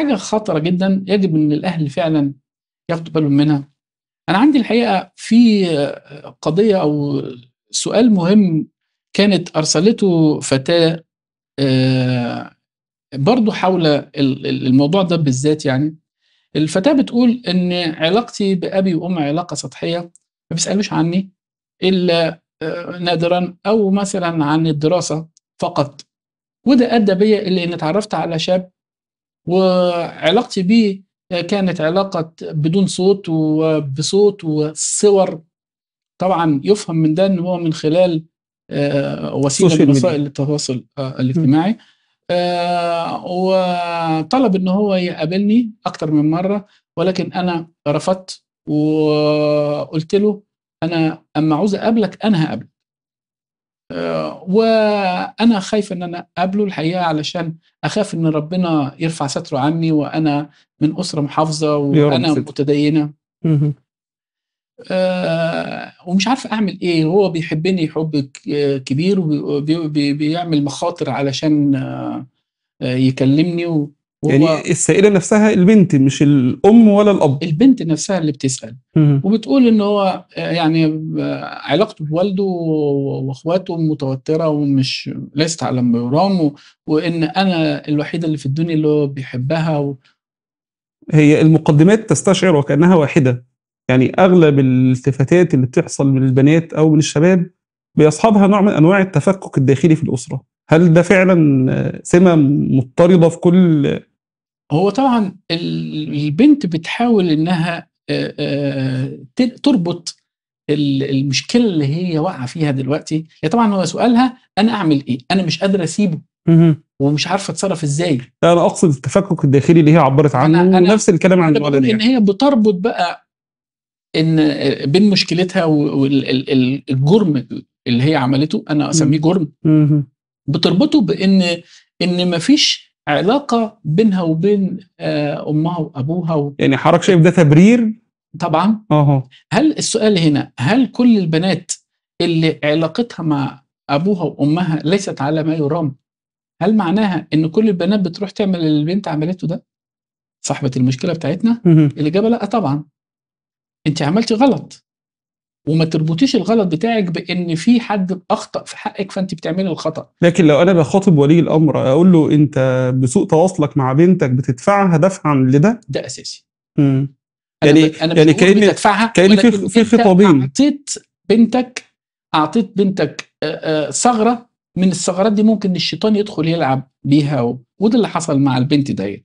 حاجه خطره جدا يجب ان الاهل فعلا ياخدوا بالهم منها انا عندي الحقيقه في قضيه او سؤال مهم كانت ارسلته فتاه آه، برضو حول الموضوع ده بالذات يعني الفتاه بتقول ان علاقتي بابي وامي علاقه سطحيه ما بيسالوش عني الا آه، نادرا او مثلا عن الدراسه فقط وده ادى بيا الى ان اتعرفت على شاب وعلاقتي به كانت علاقة بدون صوت وبصوت وصور طبعا يفهم من ده ان هو من خلال آه، وسيله من وسائل التواصل آه، الاجتماعي آه، وطلب ان هو يقابلني اكتر من مره ولكن انا رفضت وقلت له انا اما عاوز اقابلك انا هقابلك آه، وانا خايف ان انا اقابله الحقيقه علشان اخاف ان ربنا يرفع ستره عني وانا من اسره محافظه وانا متدينه آه ومش عارف اعمل ايه هو بيحبني حب كبير وبيعمل مخاطر علشان آه, آه، يكلمني يعني السائله نفسها البنت مش الام ولا الاب البنت نفسها اللي بتسال مم. وبتقول ان هو آه، يعني آه، علاقته بوالده واخواته متوتره ومش ليست على ما يرام وان انا الوحيده اللي في الدنيا اللي هو بيحبها و... هي المقدمات تستشعر وكانها واحده يعني اغلب الالتفاتات اللي بتحصل من البنات او من الشباب بيصحبها نوع من انواع التفكك الداخلي في الاسره هل ده فعلا آه، سمه مضطرده في كل هو طبعا البنت بتحاول انها تربط المشكله اللي هي واقعه فيها دلوقتي هي طبعا هو سؤالها انا اعمل ايه؟ انا مش قادره اسيبه ومش عارفه اتصرف ازاي لا انا اقصد التفكك الداخلي اللي هي عبرت عنه أنا أنا نفس الكلام عن الاولانيه ان يعني. هي بتربط بقى ان بين مشكلتها والجرم اللي هي عملته انا اسميه جرم بتربطه بان ان مفيش علاقه بينها وبين آه، امها وابوها و... يعني حضرتك شايف ده تبرير طبعا اهو هل السؤال هنا هل كل البنات اللي علاقتها مع ابوها وامها ليست على ما يرام هل معناها ان كل البنات بتروح تعمل اللي البنت عملته ده صاحبه المشكله بتاعتنا الاجابه لا طبعا انت عملتي غلط وما تربطيش الغلط بتاعك بان في حد اخطا في حقك فانت بتعملي الخطا لكن لو انا بخاطب ولي الامر اقول له انت بسوء تواصلك مع بنتك بتدفعها دفعا لده ده اساسي امم يعني أنا يعني, يعني كان كان في في خطابين اعطيت بنتك اعطيت بنتك آه، آه، ثغره من الثغرات دي ممكن الشيطان يدخل يلعب بيها وده اللي حصل مع البنت ديت